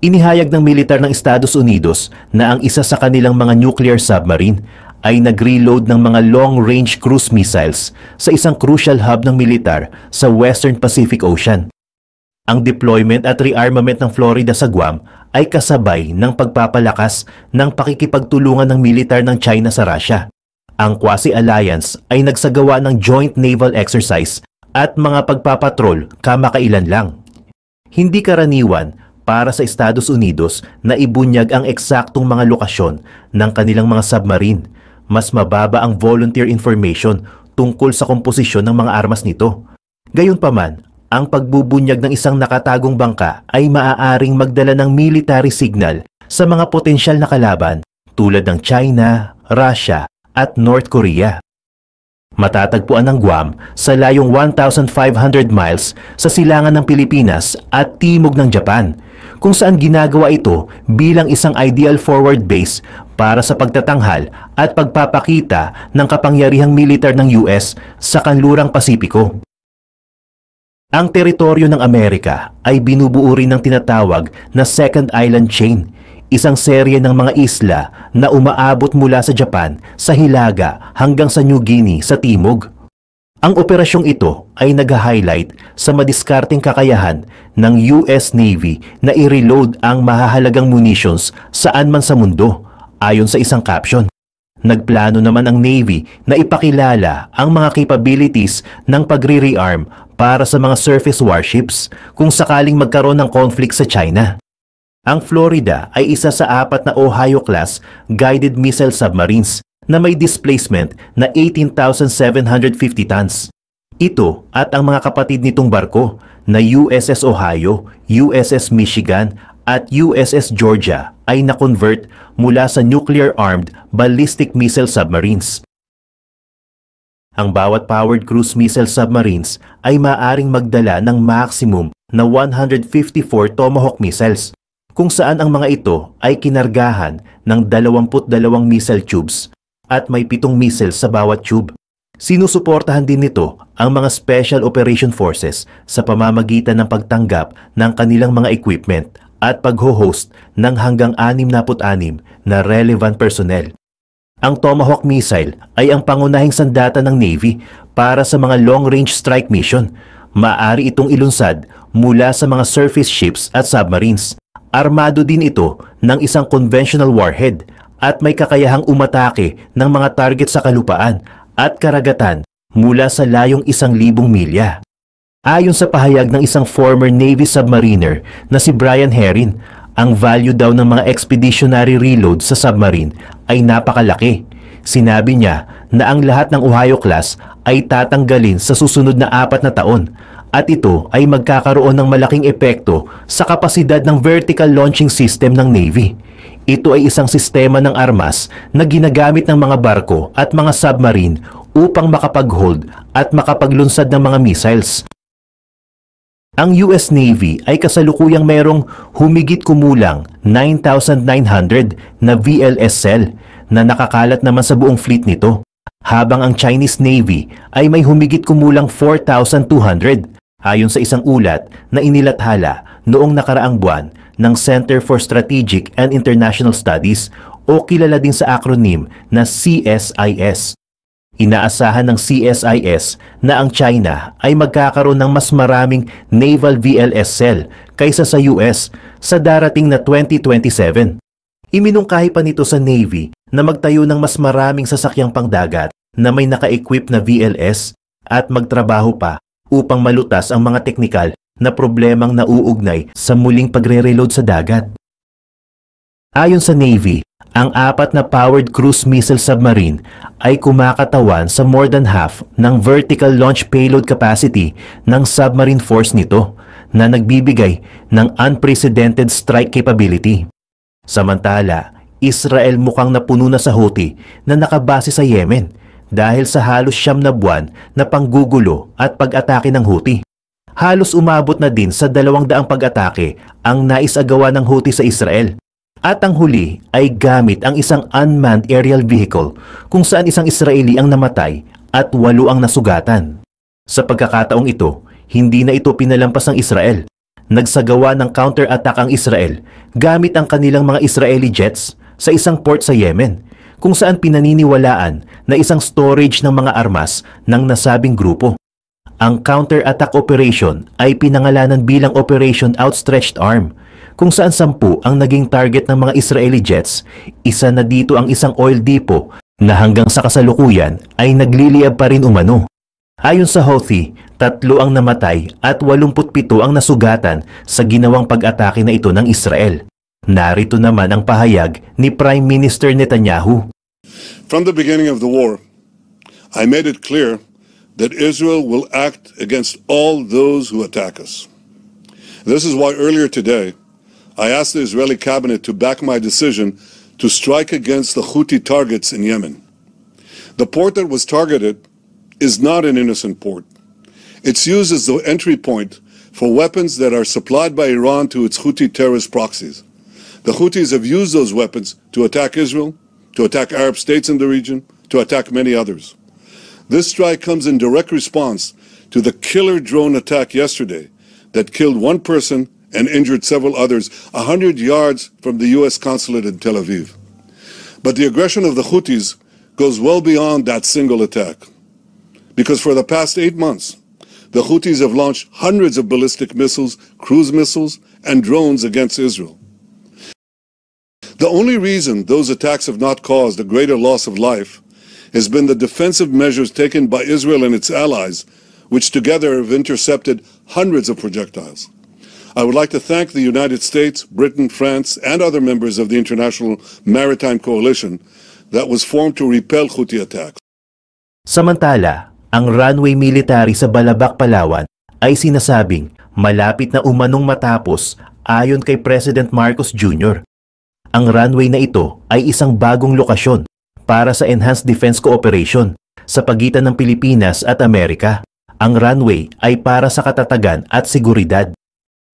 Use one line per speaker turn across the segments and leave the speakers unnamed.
Inihayag ng militar ng Estados Unidos na ang isa sa kanilang mga nuclear submarine ay nag-reload ng mga long-range cruise missiles sa isang crucial hub ng militar sa Western Pacific Ocean. Ang deployment at rearmament ng Florida sa Guam ay kasabay ng pagpapalakas ng pakikipagtulungan ng militar ng China sa Russia. Ang quasi-alliance ay nagsagawa ng joint naval exercise at mga pagpapatrol kamakailan lang. Hindi karaniwan para sa Estados Unidos na ibunyag ang eksaktong mga lokasyon ng kanilang mga submarine. Mas mababa ang volunteer information tungkol sa komposisyon ng mga armas nito. Gayunpaman, ang pagbubunyag ng isang nakatagong bangka ay maaaring magdala ng military signal sa mga potensyal na kalaban tulad ng China, Russia at North Korea. Matatagpuan ng Guam sa layong 1,500 miles sa silangan ng Pilipinas at timog ng Japan kung saan ginagawa ito bilang isang ideal forward base para sa pagtatanghal at pagpapakita ng kapangyarihang militar ng US sa kanlurang Pasipiko. Ang teritoryo ng Amerika ay binubuo rin ng tinatawag na Second Island Chain, isang serye ng mga isla na umaabot mula sa Japan sa Hilaga hanggang sa New Guinea sa Timog. Ang operasyong ito ay nag-highlight sa madiskarting kakayahan ng US Navy na i-reload ang mahahalagang munitions saan man sa mundo ayon sa isang caption. Nagplano naman ang Navy na ipakilala ang mga capabilities ng pagre-rearm para sa mga surface warships kung sakaling magkaroon ng conflict sa China. Ang Florida ay isa sa apat na Ohio-class guided missile submarines na may displacement na 18,750 tons. Ito at ang mga kapatid nitong barko na USS Ohio, USS Michigan at USS Georgia ay na-convert mula sa nuclear-armed ballistic missile submarines. Ang bawat powered cruise missile submarines ay maaring magdala ng maximum na 154 Tomahawk missiles, kung saan ang mga ito ay kinargahan ng 22 missile tubes at may pitong missiles sa bawat tube. Sinusuportahan din nito ang mga Special Operation Forces sa pamamagitan ng pagtanggap ng kanilang mga equipment at pagho-host ng hanggang 66 na relevant personnel. Ang Tomahawk missile ay ang pangunahing sandata ng Navy para sa mga long-range strike mission. Maari itong ilunsad mula sa mga surface ships at submarines. Armado din ito ng isang conventional warhead at may kakayahang umatake ng mga target sa kalupaan at karagatan mula sa layong isang libong milya. Ayon sa pahayag ng isang former Navy submariner na si Brian Herrin, ang value daw ng mga expeditionary reload sa submarine ay napakalaki. Sinabi niya na ang lahat ng Ohio class ay tatanggalin sa susunod na apat na taon at ito ay magkakaroon ng malaking epekto sa kapasidad ng vertical launching system ng Navy. Ito ay isang sistema ng armas na ginagamit ng mga barko at mga submarine upang makapag-hold at makapaglunsad ng mga missiles. Ang US Navy ay kasalukuyang merong humigit kumulang 9,900 na VLSL na nakakalat naman sa buong fleet nito, habang ang Chinese Navy ay may humigit kumulang 4,200 ayon sa isang ulat na inilathala noong nakaraang buwan ng Center for Strategic and International Studies o kilala din sa acronym na CSIS. Inaasahan ng CSIS na ang China ay magkakaroon ng mas maraming naval VLS kaysa sa US sa darating na 2027. Iminungkahi pa nito sa Navy na magtayo ng mas maraming sasakyang pangdagat na may naka-equip na VLS at magtrabaho pa upang malutas ang mga teknikal na problemang nauugnay sa muling pagre-reload sa dagat. Ayon sa Navy, ang apat na powered cruise missile submarine ay kumakatawan sa more than half ng vertical launch payload capacity ng submarine force nito na nagbibigay ng unprecedented strike capability. Samantala, Israel mukhang napuno na sa Houthi na nakabase sa Yemen dahil sa halos siyam na buwan na panggugulo at pag-atake ng Houthi halos umabot na din sa dalawang daang pag-atake ang nais naisagawa ng Houthi sa Israel. At ang huli ay gamit ang isang unmanned aerial vehicle kung saan isang Israeli ang namatay at walo ang nasugatan. Sa pagkakataong ito, hindi na ito pinalampas ng Israel. Nagsagawa ng counter-attack ang Israel gamit ang kanilang mga Israeli jets sa isang port sa Yemen kung saan pinaniniwalaan na isang storage ng mga armas ng nasabing grupo. Ang counter-attack operation ay pinangalanan bilang Operation Outstretched Arm kung saan sampu ang naging target ng mga Israeli jets, isa na dito ang isang oil depot na hanggang sa kasalukuyan ay nagliliyab pa rin umano. Ayon sa Houthi, tatlo ang namatay at 87 ang nasugatan sa ginawang pag-atake na ito ng Israel. Narito naman ang pahayag ni Prime Minister Netanyahu.
From the beginning of the war, I made it clear that Israel will act against all those who attack us. This is why earlier today, I asked the Israeli cabinet to back my decision to strike against the Houthi targets in Yemen. The port that was targeted is not an innocent port. It's used as the entry point for weapons that are supplied by Iran to its Houthi terrorist proxies. The Houthis have used those weapons to attack Israel, to attack Arab states in the region, to attack many others. This strike comes in direct response to the killer drone attack yesterday that killed one person and injured several others 100 yards from the U.S. consulate in Tel Aviv. But the aggression of the Houthis goes well beyond that single attack. Because for the past eight months, the Houthis have launched hundreds of ballistic missiles, cruise missiles, and drones against Israel. The only reason those attacks have not caused a greater loss of life has been the defensive measures taken by Israel and its allies, which together have intercepted hundreds of projectiles. I would like to thank the United States, Britain, France, and other members of the International Maritime Coalition that was formed to repel Houthi attacks.
Samantala, ang runway military sa Balabac, Palawan ay sinasabing malapit na umanong matapos ayon kay President Marcos Jr. Ang runway na ito ay isang bagong lokasyon para sa Enhanced Defense Cooperation sa pagitan ng Pilipinas at Amerika. Ang runway ay para sa katatagan at seguridad.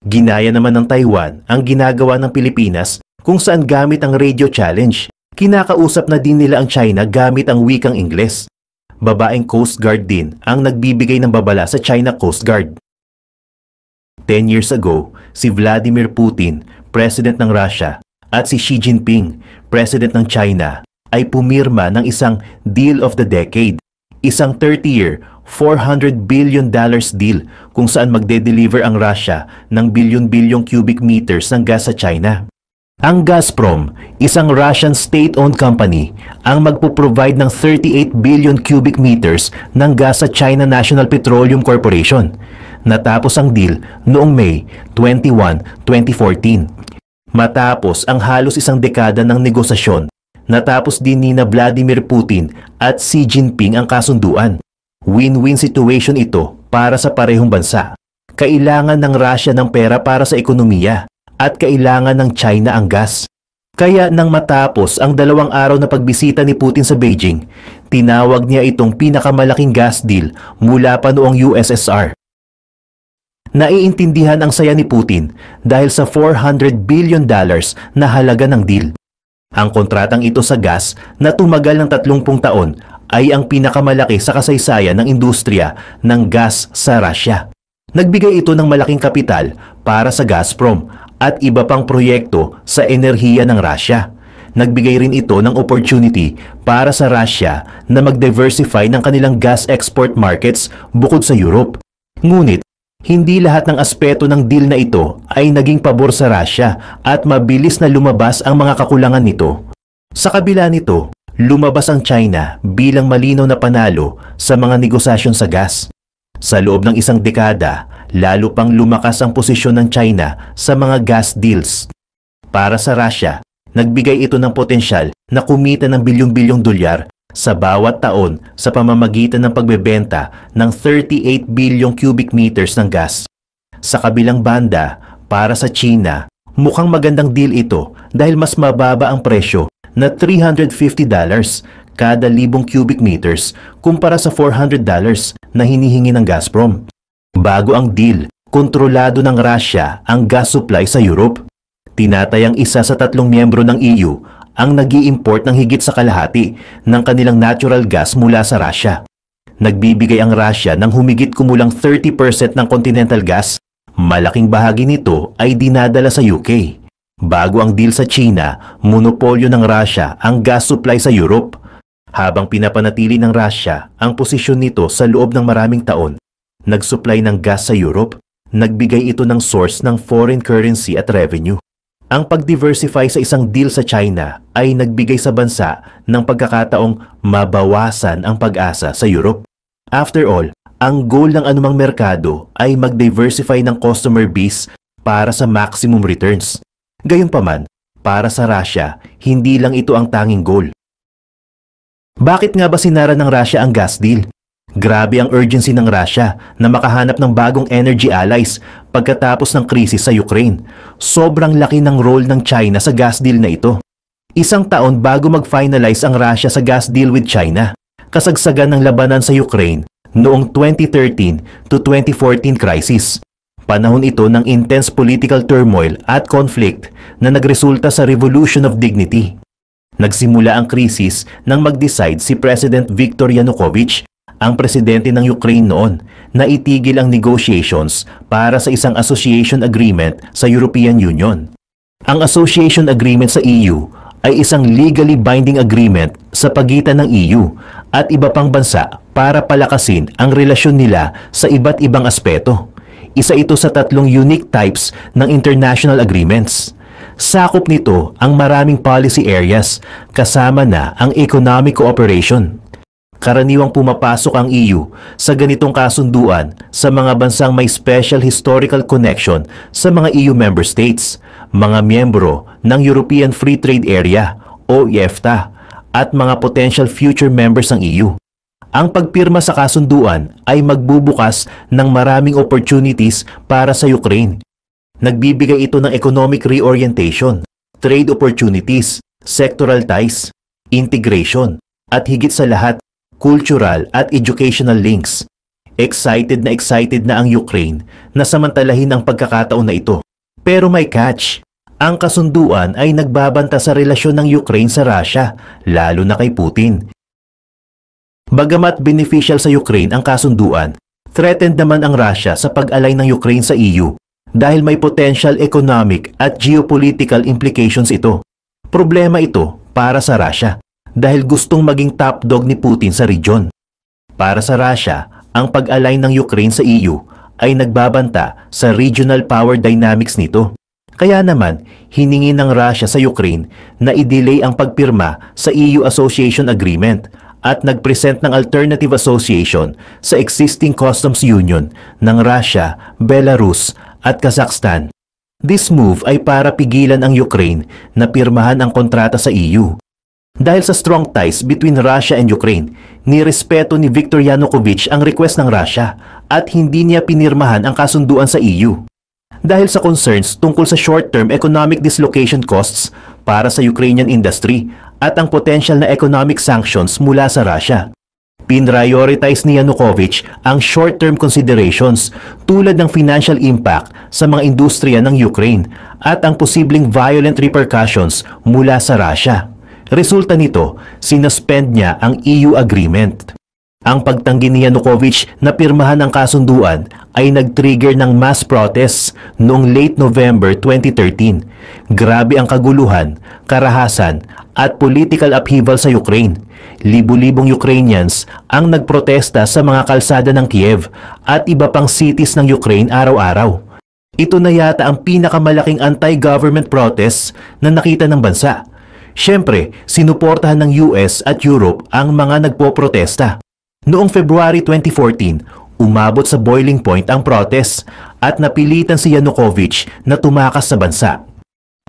Ginaya naman ng Taiwan ang ginagawa ng Pilipinas kung saan gamit ang radio challenge. Kinakausap na din nila ang China gamit ang wikang Ingles. Babaeng Coast Guard din ang nagbibigay ng babala sa China Coast Guard. 10 years ago, si Vladimir Putin, President ng Russia, at si Xi Jinping, President ng China, ay pumirma ng isang Deal of the Decade, isang 30-year, 400 billion dollars deal kung saan magde-deliver ang Russia ng bilyon-bilyong cubic meters ng gas sa China. Ang Gazprom, isang Russian state-owned company, ang magpo-provide ng 38 billion cubic meters ng gas sa China National Petroleum Corporation. Natapos ang deal noong May 21, 2014. Matapos ang halos isang dekada ng negosasyon Natapos din ni na Vladimir Putin at Xi Jinping ang kasunduan. Win-win situation ito para sa parehong bansa. Kailangan ng Russia ng pera para sa ekonomiya at kailangan ng China ang gas. Kaya nang matapos ang dalawang araw na pagbisita ni Putin sa Beijing, tinawag niya itong pinakamalaking gas deal mula pa noong USSR. Naiintindihan ang saya ni Putin dahil sa 400 billion dollars na halaga ng deal. Ang kontratang ito sa gas na tumagal ng 30 taon ay ang pinakamalaki sa kasaysayan ng industriya ng gas sa Russia. Nagbigay ito ng malaking kapital para sa Gazprom at iba pang proyekto sa enerhiya ng Russia. Nagbigay rin ito ng opportunity para sa Russia na mag-diversify ng kanilang gas export markets bukod sa Europe. Ngunit hindi lahat ng aspeto ng deal na ito ay naging pabor sa Russia at mabilis na lumabas ang mga kakulangan nito. Sa kabila nito, lumabas ang China bilang malinaw na panalo sa mga negosasyon sa gas. Sa loob ng isang dekada, lalo pang lumakas ang posisyon ng China sa mga gas deals. Para sa Russia, nagbigay ito ng potensyal na kumita ng bilyong-bilyong dolyar sa bawat taon sa pamamagitan ng pagbebenta ng 38 bilyong cubic meters ng gas. Sa kabilang banda, para sa China, mukhang magandang deal ito dahil mas mababa ang presyo na $350 kada libong cubic meters kumpara sa $400 na hinihingi ng Gazprom. Bago ang deal, kontrolado ng Russia ang gas supply sa Europe. Tinatayang isa sa tatlong miyembro ng EU ang nag import ng higit sa kalahati ng kanilang natural gas mula sa Russia. Nagbibigay ang Russia ng humigit kumulang 30% ng continental gas. Malaking bahagi nito ay dinadala sa UK. Bago ang deal sa China, monopolyo ng Russia ang gas supply sa Europe habang pinapanatili ng Russia ang posisyon nito sa loob ng maraming taon. Nagsupply ng gas sa Europe, nagbigay ito ng source ng foreign currency at revenue. Ang pag-diversify sa isang deal sa China ay nagbigay sa bansa ng pagkakataong mabawasan ang pag-asa sa Europe. After all, ang goal ng anumang merkado ay mag-diversify ng customer base para sa maximum returns. Gayunpaman, para sa Russia, hindi lang ito ang tanging goal. Bakit nga ba sinara ng Russia ang gas deal? Grabe ang urgency ng Russia na makahanap ng bagong energy allies pagkatapos ng krisis sa Ukraine. Sobrang laki ng role ng China sa gas deal na ito. Isang taon bago mag-finalize ang Russia sa gas deal with China, kasagsagan ng labanan sa Ukraine noong 2013 to 2014 crisis. Panahon ito ng intense political turmoil at conflict na nagresulta sa Revolution of Dignity. Nagsimula ang krisis nang mag-decide si President Viktor Yanukovych ang presidente ng Ukraine noon na itigil ang negotiations para sa isang association agreement sa European Union. Ang association agreement sa EU ay isang legally binding agreement sa pagitan ng EU at iba pang bansa para palakasin ang relasyon nila sa iba't ibang aspeto. Isa ito sa tatlong unique types ng international agreements. Sakop nito ang maraming policy areas kasama na ang economic cooperation Karaniwang pumapasok ang EU sa ganitong kasunduan sa mga bansang may special historical connection sa mga EU member states, mga miyembro ng European Free Trade Area o EFTA at mga potential future members ng EU. Ang pagpirma sa kasunduan ay magbubukas ng maraming opportunities para sa Ukraine. Nagbibigay ito ng economic reorientation, trade opportunities, sectoral ties, integration, at higit sa lahat cultural at educational links. Excited na excited na ang Ukraine na samantalahin ang pagkakataon na ito. Pero may catch. Ang kasunduan ay nagbabanta sa relasyon ng Ukraine sa Russia, lalo na kay Putin. Bagamat beneficial sa Ukraine ang kasunduan, threatened naman ang Russia sa pag-align ng Ukraine sa EU dahil may potential economic at geopolitical implications ito. Problema ito para sa Russia dahil gustong maging top dog ni Putin sa region. Para sa Russia, ang pag-align ng Ukraine sa EU ay nagbabanta sa regional power dynamics nito. Kaya naman, hiningi ng Russia sa Ukraine na i-delay ang pagpirma sa EU Association Agreement at nagpresent ng alternative association sa existing customs union ng Russia, Belarus at Kazakhstan. This move ay para pigilan ang Ukraine na pirmahan ang kontrata sa EU dahil sa strong ties between Russia and Ukraine, nirespeto ni Viktor Yanukovych ang request ng Russia at hindi niya pinirmahan ang kasunduan sa EU. Dahil sa concerns tungkol sa short-term economic dislocation costs para sa Ukrainian industry at ang potential na economic sanctions mula sa Russia. Pinrioritize ni Yanukovych ang short-term considerations tulad ng financial impact sa mga industriya ng Ukraine at ang posibleng violent repercussions mula sa Russia. Resulta nito, sinaspend niya ang EU agreement. Ang pagtanggi ni Yanukovych na pirmahan ang kasunduan ay nag-trigger ng mass protests noong late November 2013. Grabe ang kaguluhan, karahasan at political upheaval sa Ukraine. libu libong Ukrainians ang nagprotesta sa mga kalsada ng Kiev at iba pang cities ng Ukraine araw-araw. Ito na yata ang pinakamalaking anti-government protest na nakita ng bansa Siyempre, sinuportahan ng US at Europe ang mga nagpoprotesta. Noong February 2014, umabot sa boiling point ang protest at napilitan si Yanukovych na tumakas sa bansa.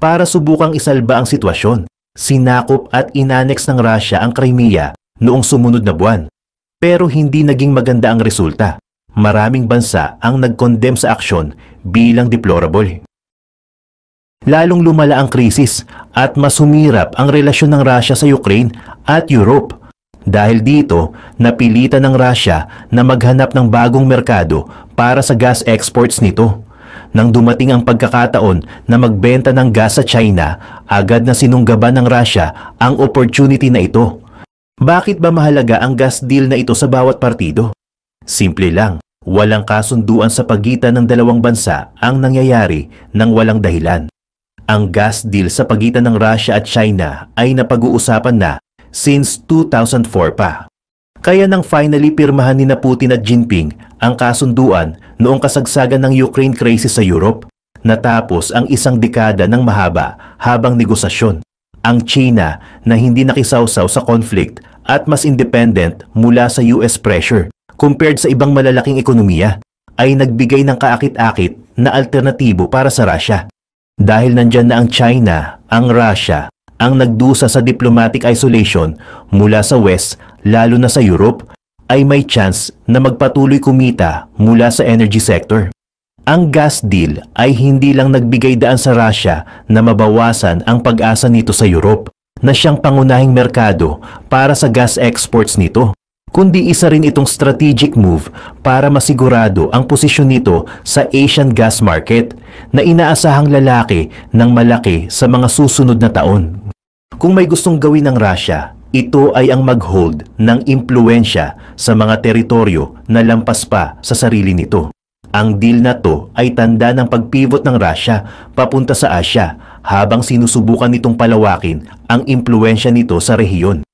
Para subukang isalba ang sitwasyon, sinakop at inanex ng Russia ang Crimea noong sumunod na buwan. Pero hindi naging maganda ang resulta. Maraming bansa ang nagkondem sa aksyon bilang deplorable. Lalong lumala ang krisis at mas humirap ang relasyon ng Russia sa Ukraine at Europe. Dahil dito, napilitan ng Russia na maghanap ng bagong merkado para sa gas exports nito. Nang dumating ang pagkakataon na magbenta ng gas sa China, agad na sinunggaban ng Russia ang opportunity na ito. Bakit ba mahalaga ang gas deal na ito sa bawat partido? Simple lang, walang kasunduan sa pagitan ng dalawang bansa ang nangyayari ng walang dahilan. Ang gas deal sa pagitan ng Russia at China ay napag-uusapan na since 2004 pa. Kaya nang finally pirmahan ni na Putin at Jinping ang kasunduan noong kasagsagan ng Ukraine crisis sa Europe, natapos ang isang dekada ng mahaba habang negosasyon. Ang China na hindi nakisawsaw sa conflict at mas independent mula sa US pressure compared sa ibang malalaking ekonomiya ay nagbigay ng kaakit-akit na alternatibo para sa Russia. Dahil nandyan na ang China, ang Russia, ang nagdusa sa diplomatic isolation mula sa West, lalo na sa Europe, ay may chance na magpatuloy kumita mula sa energy sector. Ang gas deal ay hindi lang nagbigay daan sa Russia na mabawasan ang pag-asa nito sa Europe na siyang pangunahing merkado para sa gas exports nito kundi isa rin itong strategic move para masigurado ang posisyon nito sa Asian gas market na inaasahang lalaki ng malaki sa mga susunod na taon. Kung may gustong gawin ng Russia, ito ay ang mag-hold ng impluensya sa mga teritoryo na lampas pa sa sarili nito. Ang deal na to ay tanda ng pagpivot ng Russia papunta sa Asia habang sinusubukan nitong palawakin ang impluensya nito sa rehiyon.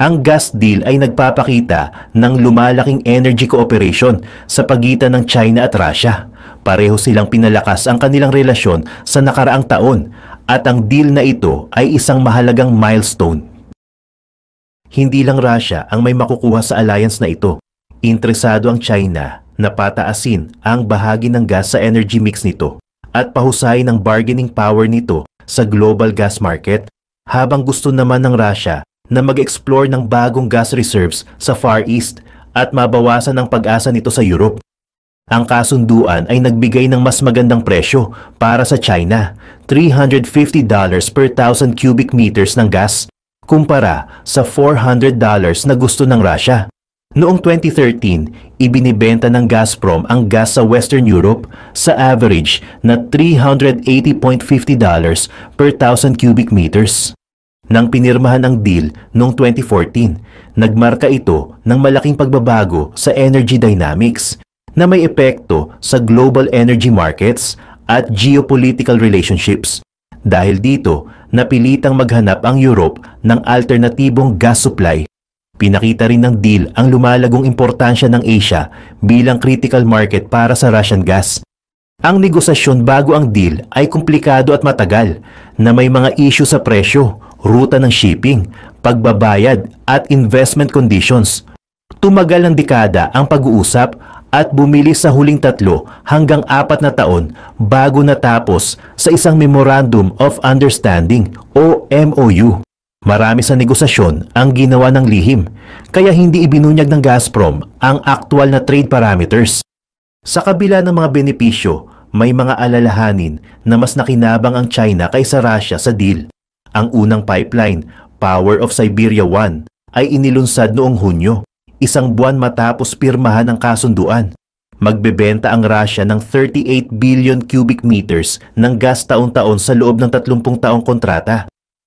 Ang gas deal ay nagpapakita ng lumalaking energy cooperation sa pagitan ng China at Russia. Pareho silang pinalakas ang kanilang relasyon sa nakaraang taon at ang deal na ito ay isang mahalagang milestone. Hindi lang Russia ang may makukuha sa alliance na ito. Interesado ang China na pataasin ang bahagi ng gas sa energy mix nito at pahusayin ang bargaining power nito sa global gas market habang gusto naman ng Russia na mag-explore ng bagong gas reserves sa Far East at mabawasan ang pag-asa nito sa Europe. Ang kasunduan ay nagbigay ng mas magandang presyo para sa China, $350 per 1,000 cubic meters ng gas kumpara sa $400 na gusto ng Russia. Noong 2013, ibinibenta ng Gazprom ang gas sa Western Europe sa average na $380.50 per 1,000 cubic meters nang pinirmahan ang deal noong 2014. Nagmarka ito ng malaking pagbabago sa energy dynamics na may epekto sa global energy markets at geopolitical relationships. Dahil dito, napilitang maghanap ang Europe ng alternatibong gas supply. Pinakita rin ng deal ang lumalagong importansya ng Asia bilang critical market para sa Russian gas. Ang negosasyon bago ang deal ay komplikado at matagal na may mga issue sa presyo ruta ng shipping, pagbabayad at investment conditions. Tumagal ng dekada ang pag-uusap at bumili sa huling tatlo hanggang apat na taon bago natapos sa isang Memorandum of Understanding o MOU. Marami sa negosasyon ang ginawa ng lihim, kaya hindi ibinunyag ng Gazprom ang aktual na trade parameters. Sa kabila ng mga benepisyo, may mga alalahanin na mas nakinabang ang China kaysa Russia sa deal. Ang unang pipeline, Power of Siberia 1, ay inilunsad noong Hunyo, isang buwan matapos pirmahan ang kasunduan. Magbebenta ang Russia ng 38 billion cubic meters ng gas taon-taon sa loob ng 30 taong kontrata,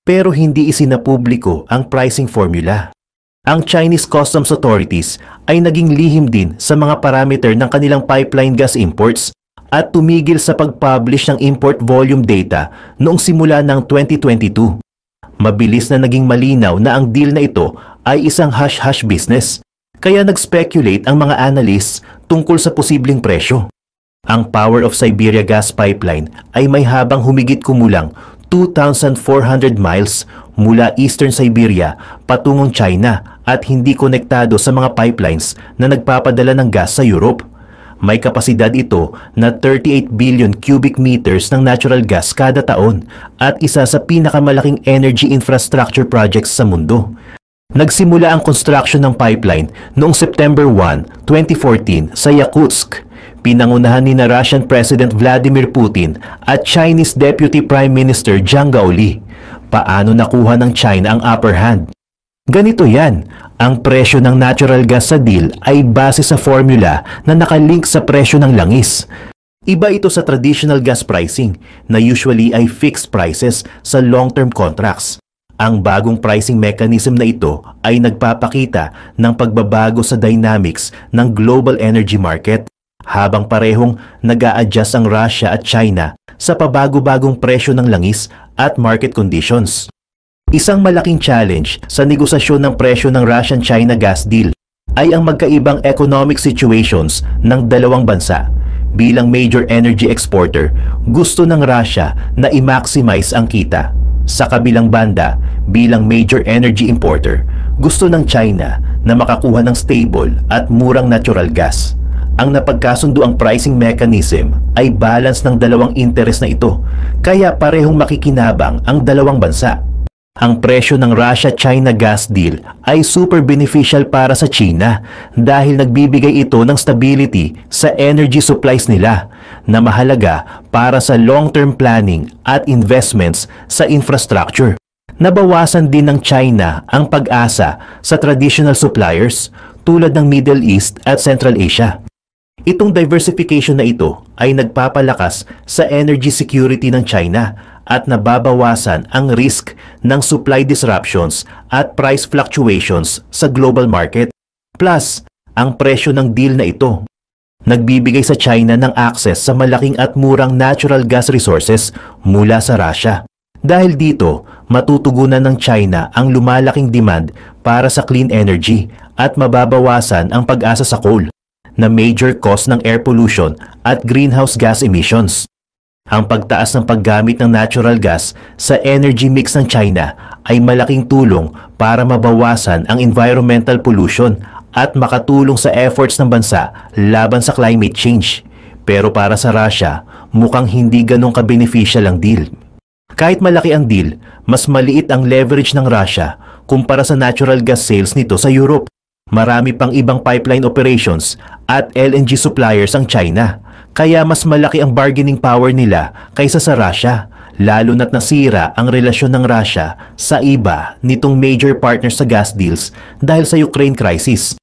pero hindi isinapubliko ang pricing formula. Ang Chinese customs authorities ay naging lihim din sa mga parameter ng kanilang pipeline gas imports at tumigil sa pag-publish ng import volume data noong simula ng 2022. Mabilis na naging malinaw na ang deal na ito ay isang hash-hash business, kaya nag-speculate ang mga analyst tungkol sa posibleng presyo. Ang power of Siberia Gas Pipeline ay may habang humigit kumulang 2,400 miles mula Eastern Siberia patungong China at hindi konektado sa mga pipelines na nagpapadala ng gas sa Europe. May kapasidad ito na 38 billion cubic meters ng natural gas kada taon at isa sa pinakamalaking energy infrastructure projects sa mundo. Nagsimula ang construction ng pipeline noong September 1, 2014 sa Yakutsk. Pinangunahan ni na Russian President Vladimir Putin at Chinese Deputy Prime Minister Jiang Gaoli. Paano nakuha ng China ang upper hand? Ganito yan, ang presyo ng natural gas sa deal ay base sa formula na nakalink sa presyo ng langis. Iba ito sa traditional gas pricing na usually ay fixed prices sa long-term contracts. Ang bagong pricing mechanism na ito ay nagpapakita ng pagbabago sa dynamics ng global energy market habang parehong nag a adjust ang Russia at China sa pabago-bagong presyo ng langis at market conditions. Isang malaking challenge sa negosasyon ng presyo ng Russian-China gas deal ay ang magkaibang economic situations ng dalawang bansa. Bilang major energy exporter, gusto ng Russia na i-maximize ang kita. Sa kabilang banda, bilang major energy importer, gusto ng China na makakuha ng stable at murang natural gas ang napagkasundo ang pricing mechanism ay balance ng dalawang interes na ito, kaya parehong makikinabang ang dalawang bansa. Ang presyo ng Russia-China gas deal ay super beneficial para sa China dahil nagbibigay ito ng stability sa energy supplies nila na mahalaga para sa long-term planning at investments sa infrastructure. Nabawasan din ng China ang pag-asa sa traditional suppliers tulad ng Middle East at Central Asia. Itong diversification na ito ay nagpapalakas sa energy security ng China at nababawasan ang risk ng supply disruptions at price fluctuations sa global market. Plus, ang presyo ng deal na ito nagbibigay sa China ng access sa malaking at murang natural gas resources mula sa Russia. Dahil dito, matutugunan ng China ang lumalaking demand para sa clean energy at mababawasan ang pag-asa sa coal na major cause ng air pollution at greenhouse gas emissions. Ang pagtaas ng paggamit ng natural gas sa energy mix ng China ay malaking tulong para mabawasan ang environmental pollution at makatulong sa efforts ng bansa laban sa climate change. Pero para sa Russia, mukhang hindi ganong kabeneficial ang deal. Kahit malaki ang deal, mas maliit ang leverage ng Russia kumpara sa natural gas sales nito sa Europe. Marami pang ibang pipeline operations at LNG suppliers ang China kaya mas malaki ang bargaining power nila kaysa sa Russia, lalo na't nasira ang relasyon ng Russia sa iba nitong major partner sa gas deals dahil sa Ukraine crisis.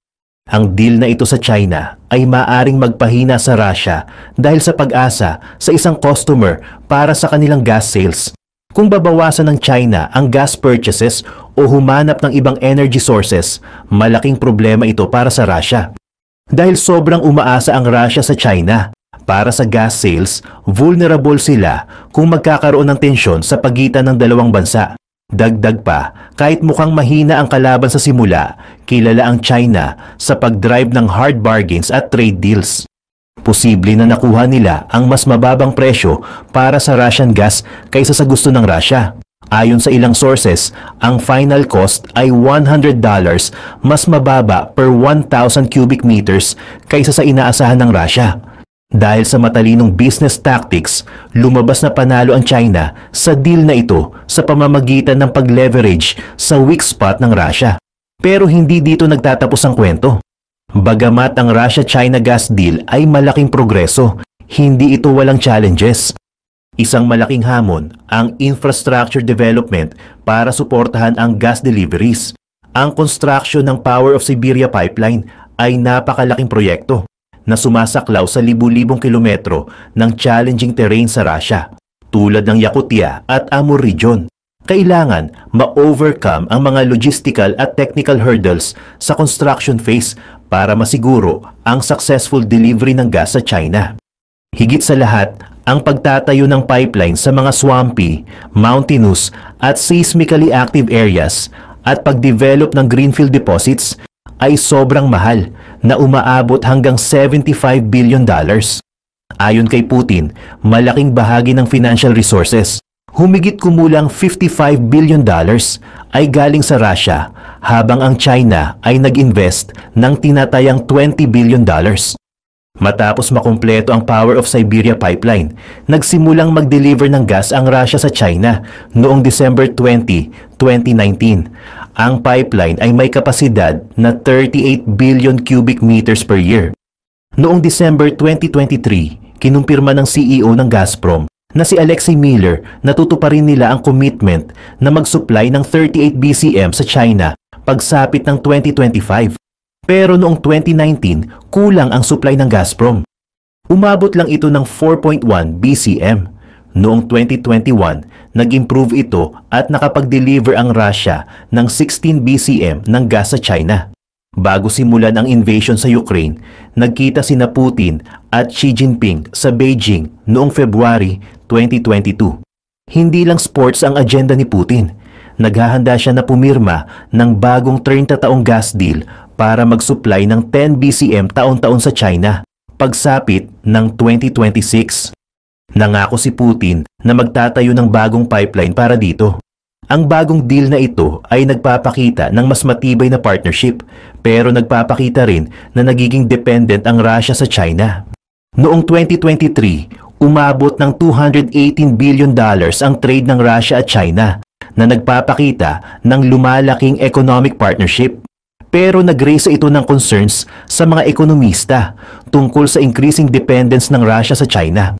Ang deal na ito sa China ay maaring magpahina sa Russia dahil sa pag-asa sa isang customer para sa kanilang gas sales. Kung babawasan ng China ang gas purchases o humanap ng ibang energy sources, malaking problema ito para sa Russia. Dahil sobrang umaasa ang Russia sa China, para sa gas sales, vulnerable sila kung magkakaroon ng tensyon sa pagitan ng dalawang bansa. Dagdag pa, kahit mukhang mahina ang kalaban sa simula, kilala ang China sa pag-drive ng hard bargains at trade deals. Posible na nakuha nila ang mas mababang presyo para sa Russian gas kaysa sa gusto ng Russia. Ayon sa ilang sources, ang final cost ay $100 mas mababa per 1,000 cubic meters kaysa sa inaasahan ng Russia. Dahil sa matalinong business tactics, lumabas na panalo ang China sa deal na ito sa pamamagitan ng pag-leverage sa weak spot ng Russia. Pero hindi dito nagtatapos ang kwento. Bagamat ang Russia-China gas deal ay malaking progreso, hindi ito walang challenges. Isang malaking hamon ang infrastructure development para suportahan ang gas deliveries. Ang construction ng Power of Siberia pipeline ay napakalaking proyekto na sumasaklaw sa libu-libong kilometro ng challenging terrain sa Russia, tulad ng Yakutia at Amur region. Kailangan ma-overcome ang mga logistical at technical hurdles sa construction phase para masiguro ang successful delivery ng gas sa China. Higit sa lahat, ang pagtatayo ng pipeline sa mga swampy, mountainous at seismically active areas at pagdevelop ng greenfield deposits ay sobrang mahal na umaabot hanggang 75 billion dollars. Ayon kay Putin, malaking bahagi ng financial resources, humigit kumulang 55 billion dollars ay galing sa Russia habang ang China ay nag-invest ng tinatayang 20 billion dollars. Matapos makumpleto ang Power of Siberia pipeline, nagsimulang mag-deliver ng gas ang Russia sa China noong December 20, 2019 ang pipeline ay may kapasidad na 38 billion cubic meters per year. Noong December 2023, kinumpirma ng CEO ng Gazprom na si Alexei Miller natutuparin nila ang commitment na mag-supply ng 38 BCM sa China pagsapit ng 2025. Pero noong 2019, kulang ang supply ng Gazprom. Umabot lang ito ng 4.1 BCM. Noong 2021, nag-improve ito at nakapag-deliver ang Russia ng 16 BCM ng gas sa China. Bago simulan ang invasion sa Ukraine, nagkita sina Putin at Xi Jinping sa Beijing noong February 2022. Hindi lang sports ang agenda ni Putin. Naghahanda siya na pumirma ng bagong 30 taong gas deal para mag-supply ng 10 BCM taon-taon sa China pagsapit ng 2026. Nangako si Putin na magtatayo ng bagong pipeline para dito. Ang bagong deal na ito ay nagpapakita ng mas matibay na partnership pero nagpapakita rin na nagiging dependent ang Russia sa China. Noong 2023, umabot ng 218 billion dollars ang trade ng Russia at China na nagpapakita ng lumalaking economic partnership. Pero nagresa ito ng concerns sa mga ekonomista tungkol sa increasing dependence ng Russia sa China.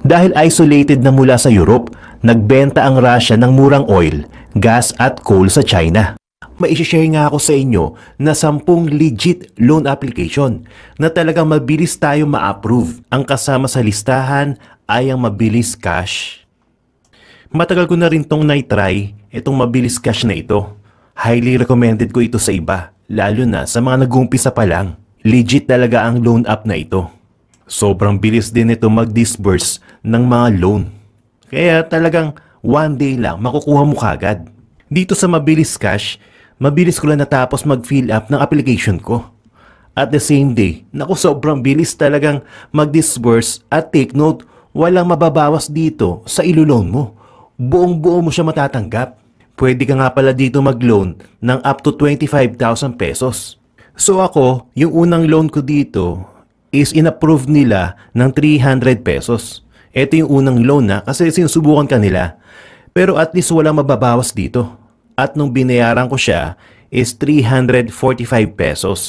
Dahil isolated na mula sa Europe, nagbenta ang Russia ng murang oil, gas at coal sa China. Maisishare nga ako sa inyo na 10 legit loan application na talagang mabilis tayo ma-approve. Ang kasama sa listahan ay ang mabilis cash. Matagal ko na rin tong na-try, itong mabilis cash na ito. Highly recommended ko ito sa iba, lalo na sa mga nag-uumpisa pa lang. Legit talaga ang loan app na ito. Sobrang bilis din nito mag-disburse ng mga loan. Kaya talagang one day lang makukuha mo kagad. Dito sa Mabilis Cash, mabilis ko lang natapos mag-fill up ng application ko. At the same day, naku sobrang bilis talagang mag-disburse at take note, walang mababawas dito sa iluloan mo. Buong buo mo siya matatanggap. Pwede ka nga pala dito mag-loan ng up to 25,000 pesos. So ako, yung unang loan ko dito, is inapprove nila ng 300 pesos. Ito yung unang loan na kasi sinusubukan ka nila. Pero at least walang mababawas dito. At nung binayaran ko siya is 345 pesos.